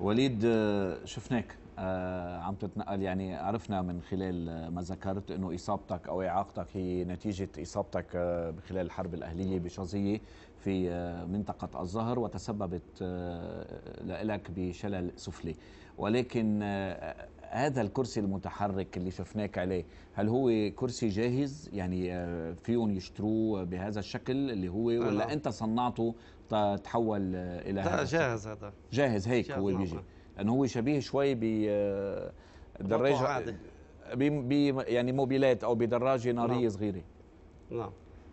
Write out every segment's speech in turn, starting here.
وليد آه، شفناك آه، عم تتنقل يعني عرفنا من خلال آه، ما ذكرت انه اصابتك او اعاقتك هي نتيجه اصابتك خلال الحرب الاهليه بشظيه في منطقه الظهر وتسببت لك بشلل سفلي ولكن هذا الكرسي المتحرك اللي شفناك عليه هل هو كرسي جاهز يعني آه، فيهم يشتروه بهذا الشكل اللي هو ولا أه. انت صنعته تحول الى لا هذا جاهز هذا جاهز هيك جاهز هو بيجي لانه هو شبيه شوي ب آه، دراجة ب يعني موبيلات او بدراجه ناريه نعم. صغيره نعم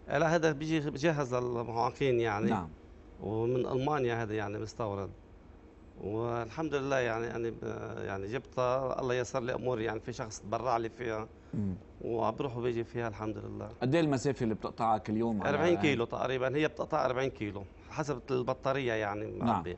لا هذا بيجي جاهز للمعاقين يعني نعم ومن المانيا هذا يعني مستورد والحمد لله يعني انا يعني جبتها الله يسر لي اموري يعني في شخص تبرع لي فيها وبروح وبيجي فيها الحمد لله قد ايه المسافه اللي بتقطعها كل يوم 40 يعني كيلو تقريبا هي بتقطع 40 كيلو حسب البطاريه يعني نعم عبي.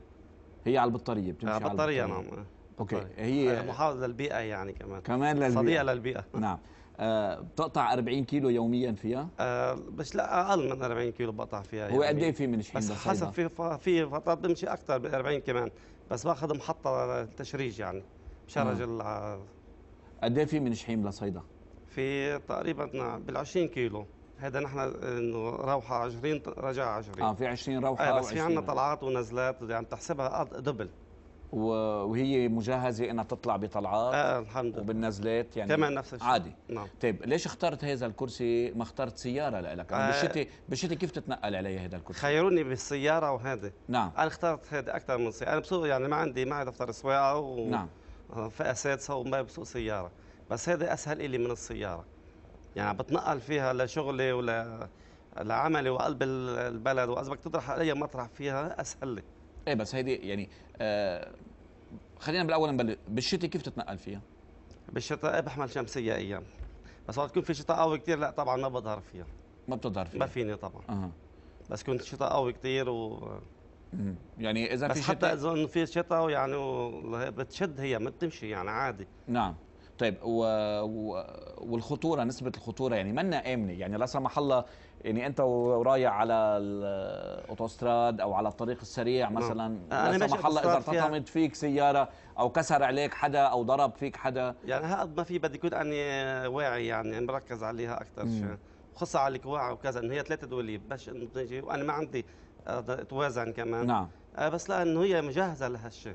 هي على البطاريه بتمشي على البطاريه, على البطارية. نعم اوكي طيب. هي آه، محافظه للبيئه يعني كمان كمان للبيئه صديقه للبيئه نعم آه بتقطع 40 كيلو يوميا فيها؟ آه بس لا اقل من 40 كيلو بقطع فيها هو يعني. قد ايه في من شحين بس حسب في في فترات بمشي اكثر ب 40 كمان بس باخذ محطه تشريج يعني بشرج آه. ال قد إيه في من شحيم لصيدا؟ في تقريبا بال 20 كيلو هذا نحن انه روحه 20 رجع 20 اه في 20 روحه آه بس في عندنا طلعات ونزلات يعني بتحسبها دبل وهي مجهزه انها تطلع بطلعات آه الحمد لله وبالنزلات يعني كمان نفس الشيء عادي نعم طيب ليش اخترت هذا الكرسي ما اخترت سياره لك يعني آه بالشتي بالشتي كيف تتنقل علي هذا الكرسي خيروني بالسياره وهذا نعم انا اخترت هذا اكثر من سياره انا بسوق يعني ما عندي معي دفتر سواقه و... نعم فئه سادسه وما بسوق سياره بس هذا اسهل لي من السياره يعني بتنقل فيها لشغلي ولعملي وقلب البلد واذا بدك تطرح علي مطرح فيها اسهل لي ايه بس هيدي يعني آه خلينا بالاول نبلش بالشتي كيف تتنقل فيها؟ بالشتاء إيه، بحمل شمسيه ايام بس وقت يكون في شتاء قوي كثير لا طبعا ما بظهر فيها ما بتظهر فيها ما فيني طبعا اها بس كنت شتاء قوي كثير و مم. يعني اذا بس في حتى شتاء... اذا في شتاء يعني بتشد هي ما بتمشي يعني عادي نعم طيب و... و... والخطوره نسبه الخطوره يعني منا امنه يعني لا سمح الله يعني انت ورايح على الاوتوستراد او على الطريق السريع مثلا لا سمح الله اذا ارتطمت فيك سياره او كسر عليك حدا او ضرب فيك حدا يعني هاد ما في بدي يكون اني واعي يعني مركز عليها اكثر شيء خصها على الكواعة وكذا ان هي ثلاثه دوليب باش انه وانا ما عندي اتوازن آه، كمان نعم آه، بس لا انه هي مجهزه لهالشيء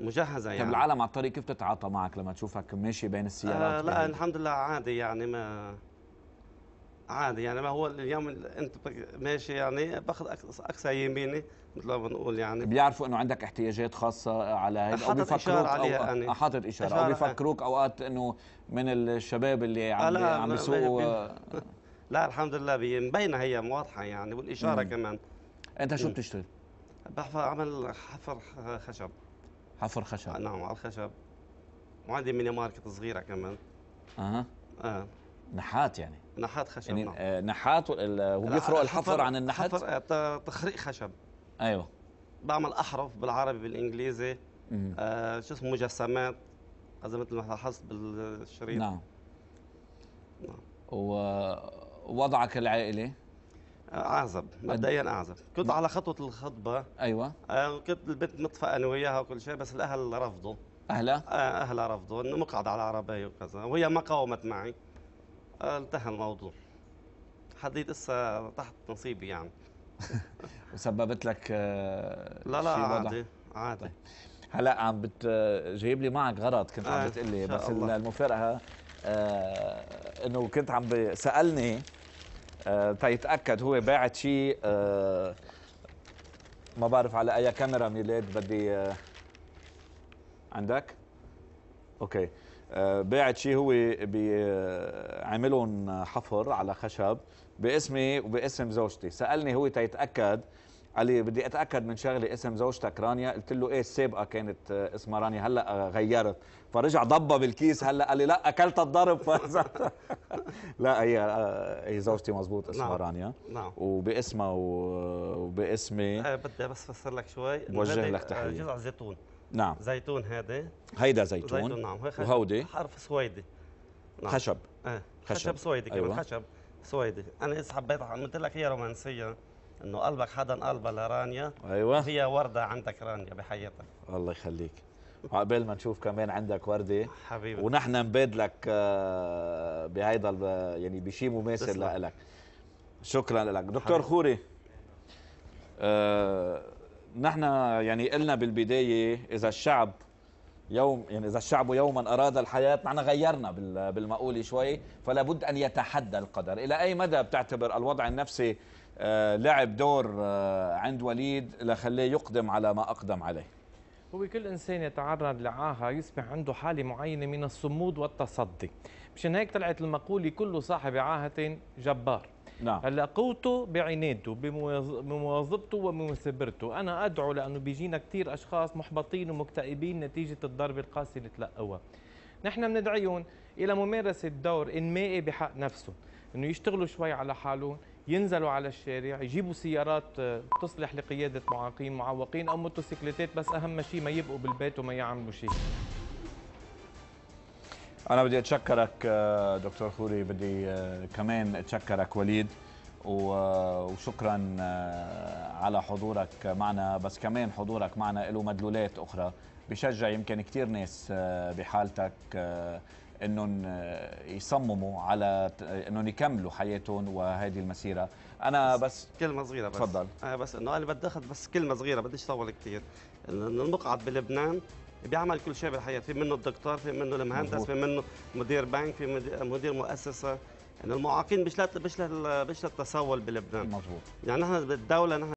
مجهزه يعني طب العالم على الطريق كيف تتعاطى معك لما تشوفك ماشي بين السيارات آه لا بين الحمد لله عادي يعني ما عادي يعني ما هو اليوم انت ماشي يعني باخذ اقصى يميني مثل ما بنقول يعني بيعرفوا انه عندك احتياجات خاصه على هيك او بيفكروك او حاطط إشارة, يعني. اشاره او بيفكروك اوقات انه من الشباب اللي عم آه عم بيسوقوا لا الحمد لله مبينه هي واضحه يعني والاشاره مم. كمان انت شو بتشتغل؟ بحفر عمل حفر خشب حفر خشب آه نعم على الخشب وعندي ميني ماركت صغيره كمان اها اه نحات يعني نحات خشب يعني نعم. آه نحات وبيفرق آه، الحفر عن النحت حفر آه، تخريق خشب ايوه بعمل احرف بالعربي بالانجليزي آه شو اسمه مجسمات هذا مثل ما لاحظت بالشريط نعم نعم ووضعك العائلي اعزب مبدئيا اعزب كنت على خطوه الخطبه ايوه آه، كنت البنت متفق انا وياها وكل شيء بس الاهل رفضوا اهلها؟ آه، اهلها رفضوا انه مقعد على عربيه وكذا وهي ما قاومت معي آه، انتهى الموضوع حديد قصة تحت نصيبي يعني وسببت لك لا لا عادي عادي طيب. هلا عم بت جايب لي معك غرض كنت عم بتقول لي بس المفارقه انه كنت عم سالني آه، تيتاكد هو باعت شيء آه، ما بعرف على اي كاميرا ميلاد بدي آه، عندك اوكي باعت شيء هو عاملهم حفر على خشب باسمي وباسم زوجتي سالني هو تيتاكد قال لي بدي اتاكد من شغله اسم زوجتك رانيا قلت له ايه السابقه كانت آه، اسمها رانيا هلا آه، غيرت فرجع ضبى بالكيس هلا قال لي لا اكلت الضرب لا هي آه، هي زوجتي مزبوط اسمها نعم. رانيا نعم وباسمها وباسمي بدي بس افسر لك شوي بوجه لك تحيه جزع زيتون نعم زيتون هذا هيدا زيتون, زيتون نعم وهودي حرف سويدي نعم. خشب ايه خشب, خشب سويدي كمان أيوة. خشب سويدي انا اذا حبيت عملت لك هي رومانسيه انه قلبك حدا قلبه لرانيا ايوه فيها ورده عندك رانيا بحياتك الله يخليك وعقبال ما نشوف كمان عندك ورده حبيبي ونحن نبادلك آه، بهيدا يعني بشيء مماثل لك شكرا لك دكتور حبيب. خوري آه نحن يعني قلنا بالبدايه اذا الشعب يوم يعني اذا الشعب يوما اراد الحياه نحن غيرنا بالمقوله شوي فلا بد ان يتحدى القدر الى اي مدى بتعتبر الوضع النفسي آه، لعب دور آه، عند وليد لخليه يقدم على ما أقدم عليه هو كل إنسان يتعرض لعاهة يصبح عنده حالة معينة من الصمود والتصدي مشان هيك طلعت المقولة كل صاحب عاهة جبار نعم هلا قوته بعنايته بمواظبته ومثابرته، انا ادعو لانه بيجينا كثير اشخاص محبطين ومكتئبين نتيجه الضربه القاسيه اللي تلقوها. نحن بندعيهم الى ممارسه دور انمائي بحق نفسهم، انه يشتغلوا شوي على حالهم، ينزلوا على الشارع يجيبوا سيارات آه، تصلح لقيادة معاقين معوقين أو موتوسيكليتات بس أهم شيء ما يبقوا بالبيت وما يعملوا شيء أنا بدي أتشكرك آه، دكتور خوري بدي آه، كمان أتشكرك وليد وشكرا آه، على حضورك معنا بس كمان حضورك معنا له مدلولات اخرى بشجع يمكن كثير ناس آه، بحالتك آه، انهم يصمموا على انهم يكملوا حياتهم وهذه المسيره انا بس, بس كلمه صغيره بس تفضل انا بس انه انا بدي اخذ بس كلمه صغيره بديش اطول كثير المقعد بلبنان بيعمل كل شيء بالحياه في منه الدكتور في منه المهندس في منه مدير بنك في مدير مؤسسه يعني المعاقين مش لا مش لا مش للتسول بلبنان مظبوط يعني نحن بالدوله نحن